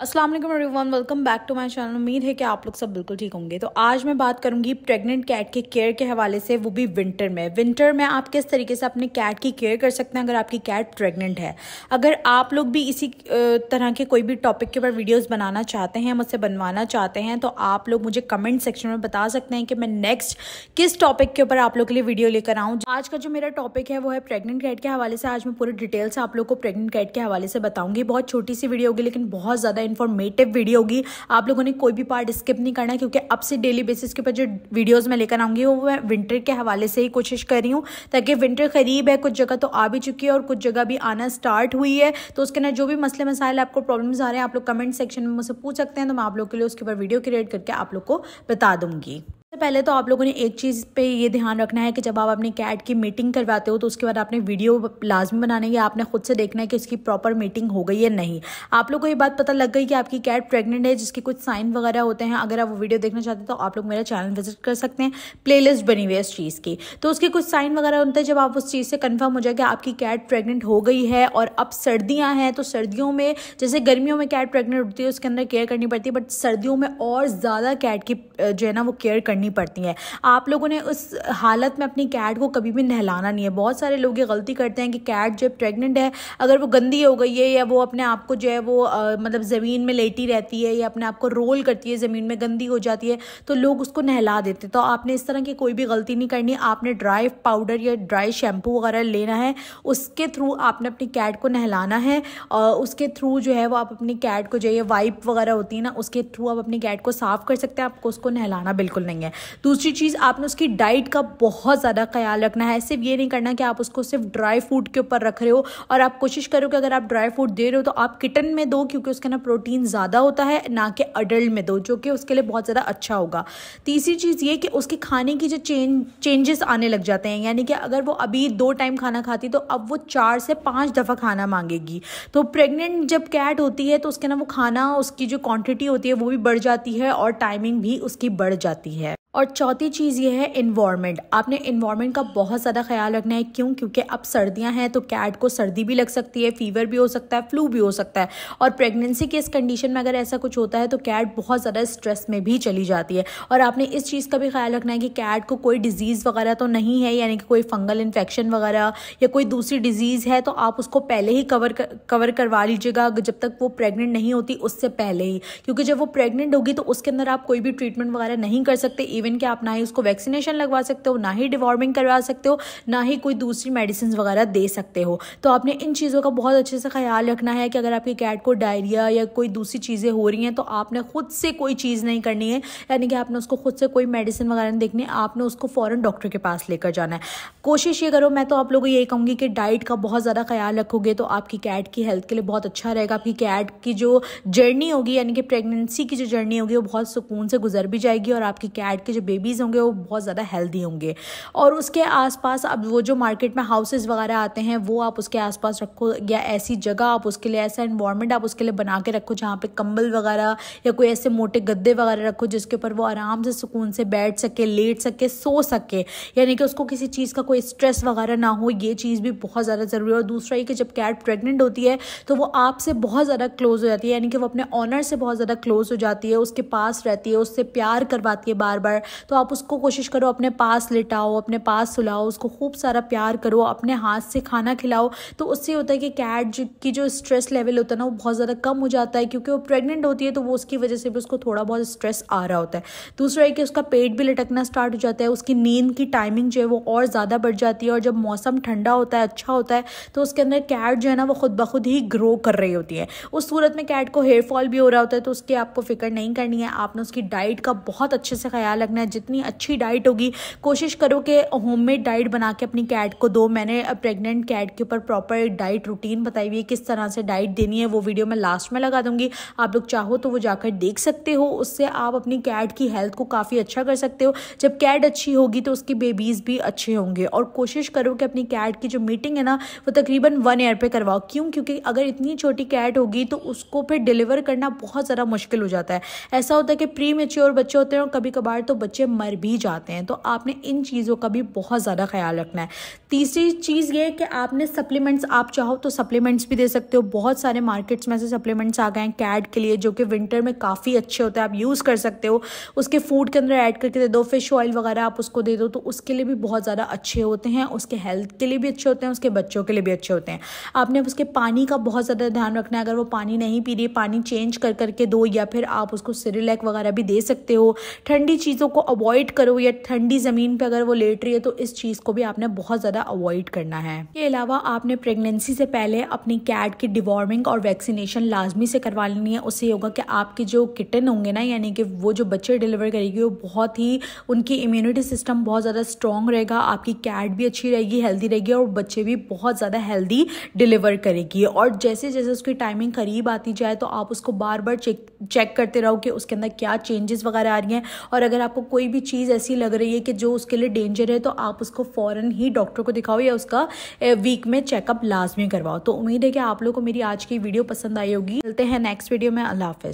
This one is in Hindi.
असलम वालेकुम everyone welcome back to my channel उम्मीद है कि आप लोग सब बिल्कुल ठीक होंगे तो आज मैं बात करूंगी प्रेग्नेंट कैट के केयर के हवाले से वो भी विंटर में विंटर में आप किस तरीके से अपने कैट की केयर कर सकते हैं अगर आपकी कैट प्रेग्नेंट है अगर आप लोग भी इसी तरह के कोई भी टॉपिक के ऊपर वीडियोज़ बनाना चाहते हैं मुझसे बनवाना चाहते हैं तो आप लोग मुझे कमेंट सेक्शन में बता सकते हैं कि मैं नेक्स्ट किस टॉपिक के ऊपर आप लोग के लिए वीडियो लेकर आऊँ आज का जो मेरा टॉपिक है वो है प्रेगनेंट कैट के हवाले से आज मैं पूरी डिटेल्स से आप लोग को प्रेगनेंट कैट के हवाले से बताऊँगी बहुत छोटी सी वीडियो होगी लेकिन बहुत ज़्यादा इन्फॉर्मेटिव वीडियो होगी आप लोगों ने कोई भी पार्ट स्किप नहीं करना क्योंकि अब से डेली बेसिस के ऊपर जो वीडियोज़ मैं लेकर आऊँगी वो मैं विंटर के हवाले से ही कोशिश कर रही हूँ ताकि विंटर करीब है कुछ जगह तो आ भी चुकी है और कुछ जगह भी आना स्टार्ट हुई है तो उसके ना जो भी मसले मसाइल आपको प्रॉब्लम्स आ रहे हैं आप लोग कमेंट सेक्शन में मुझसे पूछ सकते हैं तो मैं आप लोग के लिए उसके ऊपर वीडियो क्रिएट करके आप लोग को बता दूँगी सबसे पहले तो आप लोगों ने एक चीज़ पे ये ध्यान रखना है कि जब आप अपने कैट की मीटिंग करवाते हो तो उसके बाद आपने वीडियो लाजमी बनाने की आपने खुद से देखना है कि उसकी प्रॉपर मीटिंग हो गई है नहीं आप लोग को ये बात पता लग गई कि आपकी कैट प्रेग्नेंट है जिसके कुछ साइन वगैरह होते हैं अगर आप वो वीडियो देखना चाहते हैं तो आप लोग मेरा चैनल विजिट कर सकते हैं प्ले बनी हुई है इस चीज़ की तो उसके कुछ साइन वगैरह होते हैं जब आप उस चीज़ से कन्फर्म हो जाए कि आपकी कैट प्रेगनेंट हो गई है और अब सर्दियाँ हैं तो सर्दियों में जैसे गर्मियों में कैट प्रेगनेंट होती है उसके अंदर केयर करनी पड़ती है बट सर्दियों में और ज़्यादा कैट की जो है ना वो केयर करनी करनी पड़ती हैं आप लोगों ने उस हालत में अपनी कैट को कभी भी नहलाना नहीं है बहुत सारे लोग ये गलती करते हैं कि कैट जो प्रेग्नेंट है अगर वो गंदी हो गई है या वो अपने आप को जो है वो मतलब ज़मीन में लेटी रहती है या अपने आप को रोल करती है ज़मीन में गंदी हो जाती है तो लोग उसको नहला देते तो आपने इस तरह की कोई भी गलती नहीं करनी आपने ड्राई पाउडर या ड्राई शैम्पू वगैरह लेना है उसके थ्रू आपने अपनी कैट को नहलाना है और उसके थ्रू जो है वो आप अपनी कैट को जो है वाइप वगैरह होती है ना उसके थ्रू आप अपनी कैट को साफ़ कर सकते हैं आपको उसको नहलाना बिल्कुल नहीं है दूसरी चीज़ आपने उसकी डाइट का बहुत ज़्यादा ख्याल रखना है सिर्फ ये नहीं करना कि आप उसको सिर्फ ड्राई फ्रूट के ऊपर रख रहे हो और आप कोशिश करो कि अगर आप ड्राई फ्रूट दे रहे हो तो आप किटन में दो क्योंकि उसके ना प्रोटीन ज़्यादा होता है ना कि अडल्ट में दो जो कि उसके लिए बहुत ज़्यादा अच्छा होगा तीसरी चीज़ ये कि उसके खाने की जो चेंज चेंजेस आने लग जाते हैं यानी कि अगर वो अभी दो टाइम खाना खाती तो अब वो चार से पाँच दफ़ा खाना मांगेगी तो प्रेग्नेंट जब कैट होती है तो उसके ना वो खाना उसकी जो क्वांटिटी होती है वो भी बढ़ जाती है और टाइमिंग भी उसकी बढ़ जाती है और चौथी चीज़ ये है इन्वामेंट आपने इन्वामेंट का बहुत ज़्यादा ख्याल रखना है क्यों क्योंकि अब सर्दियां हैं तो कैट को सर्दी भी लग सकती है फीवर भी हो सकता है फ्लू भी हो सकता है और प्रेगनेंसी के इस कंडीशन में अगर ऐसा कुछ होता है तो कैट बहुत ज़्यादा स्ट्रेस में भी चली जाती है और आपने इस चीज़ का भी ख्याल रखना है कि कैट को कोई डिज़ीज़ वगैरह तो नहीं है यानी कि कोई फंगल इन्फेक्शन वगैरह या कोई दूसरी डिज़ीज़ है तो आप उसको पहले ही कवर कवर करवा लीजिएगा जब तक वो प्रेगनेंट नहीं होती उससे पहले ही क्योंकि जब वो प्रेगनेंट होगी तो उसके अंदर आप कोई भी ट्रीटमेंट वगैरह नहीं कर सकते इवन कि आप ना ही उसको वैक्सीनेशन लगवा सकते हो ना ही डिवॉर्मिंग करवा सकते हो ना ही कोई दूसरी मेडिसिन वगैरह दे सकते हो तो आपने इन चीज़ों का बहुत अच्छे से ख्याल रखना है कि अगर आपकी कैट को डायरिया या कोई दूसरी चीज़ें हो रही हैं तो आपने खुद से कोई चीज़ नहीं करनी है यानी कि आपने उसको खुद से कोई मेडिसिन वगैरह नहीं देखनी है आपने उसको फ़ौरन डॉक्टर के पास लेकर जाना है कोशिश ये करो मैं तो आप लोगों को यही कहूँगी कि डाइट का बहुत ज़्यादा ख्याल रखोगे तो आपकी कैट की हेल्थ के लिए बहुत अच्छा रहेगा आपकी कैट की जो जर्नी होगी यानी कि प्रेगनेंसी की जो जर्नी होगी वो बहुत सुकून से गुजर भी जाएगी और आपकी कैट की जो बेबीज़ होंगे वो बहुत ज़्यादा हेल्दी होंगे और उसके आसपास अब वो जो मार्केट में हाउसेज़ वगैरह आते हैं वो आप उसके आसपास रखो या ऐसी जगह आप उसके लिए ऐसा इन्वामेंट आप उसके लिए बना के रखो जहाँ पे कंबल वगैरह या कोई ऐसे मोटे गद्दे वगैरह रखो जिसके ऊपर वो आराम से सुकून से बैठ सके लेट सके सो सके यानी कि उसको किसी चीज़ का कोई स्ट्रेस वगैरह ना हो ये चीज़ भी बहुत ज़्यादा ज़रूरी है और दूसरा ये कि जब कैट प्रेगनेंट होती है तो वो आपसे बहुत ज़्यादा क्लोज हो जाती है यानी कि वो अपने ऑनर से बहुत ज़्यादा क्लोज हो जाती है उसके पास रहती है उससे प्यार करवाती है बार बार तो आप उसको कोशिश करो अपने पास लिटाओ अपने पास सुलाओ उसको खूब सारा प्यार करो अपने हाथ से खाना खिलाओ तो उससे होता है कि कैट की जो स्ट्रेस लेवल होता है ना वो बहुत ज़्यादा कम हो जाता है क्योंकि वो प्रेगनेंट होती है तो वो उसकी वजह से भी उसको थोड़ा बहुत स्ट्रेस आ रहा होता है दूसरा है कि उसका पेट भी लटकना स्टार्ट हो जाता है उसकी नींद की टाइमिंग जो है वो और ज़्यादा बढ़ जाती है और जब मौसम ठंडा होता है अच्छा होता है तो उसके अंदर कैट जो है ना वो खुद ब खुद ही ग्रो कर रही होती है उस सूरत में कैट को हेयर फॉल भी हो रहा होता है तो उसकी आपको फिक्र नहीं करनी है आपने उसकी डाइट का बहुत अच्छे से ख्याल रखना रखना है जितनी अच्छी डाइट होगी कोशिश करो कि होममेड डाइट बना के अपनी कैट को दो मैंने प्रेग्नेंट कैट के ऊपर प्रॉपर डाइट रूटीन बताई हुई है किस तरह से डाइट देनी है वो वीडियो मैं लास्ट में लगा दूंगी आप लोग चाहो तो वो जाकर देख सकते हो उससे आप अपनी कैट की हेल्थ को काफ़ी अच्छा कर सकते हो जब कैट अच्छी होगी तो उसकी बेबीज़ भी अच्छे होंगे और कोशिश करो कि अपनी कैट की जो मीटिंग है ना वो तकरीबन वन ईयर पर करवाओ क्यों क्योंकि अगर इतनी छोटी कैट होगी तो उसको फिर डिलीवर करना बहुत ज़्यादा मुश्किल हो जाता है ऐसा होता है कि प्री मेच्योर बच्चे होते हैं और कभी कभार तो तो बच्चे मर भी जाते हैं तो आपने इन चीज़ों का भी बहुत ज़्यादा ख्याल रखना है तीसरी चीज़ ये कि आपने सप्लीमेंट्स आप चाहो तो सप्लीमेंट्स भी दे सकते हो बहुत सारे मार्केट्स में से सप्लीमेंट्स आ गए हैं कैट के लिए जो कि विंटर में काफ़ी अच्छे होते हैं आप यूज़ कर सकते हो उसके फूड के अंदर ऐड करके दे दो फिश ऑयल वगैरह आप उसको दे दो तो उसके लिए भी बहुत ज़्यादा अच्छे होते हैं उसके हेल्थ के लिए भी अच्छे होते हैं उसके बच्चों के लिए भी अच्छे होते हैं आपने उसके पानी का बहुत ज़्यादा ध्यान रखना है अगर वो पानी नहीं पी रही पानी चेंज कर करके दो या फिर आप उसको सिरिलैक वगैरह भी दे सकते हो ठंडी चीज़ों चीज़ों को अवॉइड करो या ठंडी ज़मीन पर अगर वो लेट रही है तो इस चीज़ को भी आपने बहुत ज़्यादा अवॉइड करना है इसके अलावा आपने प्रेगनेंसी से पहले अपनी कैट की डिवॉर्मिंग और वैक्सीनेशन लाजमी से करवा लेनी है उससे होगा कि आपके जो किटन होंगे ना यानी कि वो जो बच्चे डिलीवर करेगी वो बहुत ही उनकी इम्यूनिटी सिस्टम बहुत ज़्यादा स्ट्रॉन्ग रहेगा आपकी कैट भी अच्छी रहेगी हेल्दी रहेगी और बच्चे भी बहुत ज़्यादा हेल्दी डिलीवर करेगी और जैसे जैसे उसकी टाइमिंग करीब आती जाए तो आप उसको बार बार चेक चेक करते रहो कि उसके अंदर क्या चेंजेस वगैरह आ रही हैं और अगर आप आपको कोई भी चीज़ ऐसी लग रही है कि जो उसके लिए डेंजर है तो आप उसको फ़ौर ही डॉक्टर को दिखाओ या उसका वीक में चेकअप लाजमी करवाओ तो उम्मीद है कि आप लोग को मेरी आज की वीडियो पसंद आई होगी मिलते हैं नेक्स्ट वीडियो में अल्लाह हाफिज़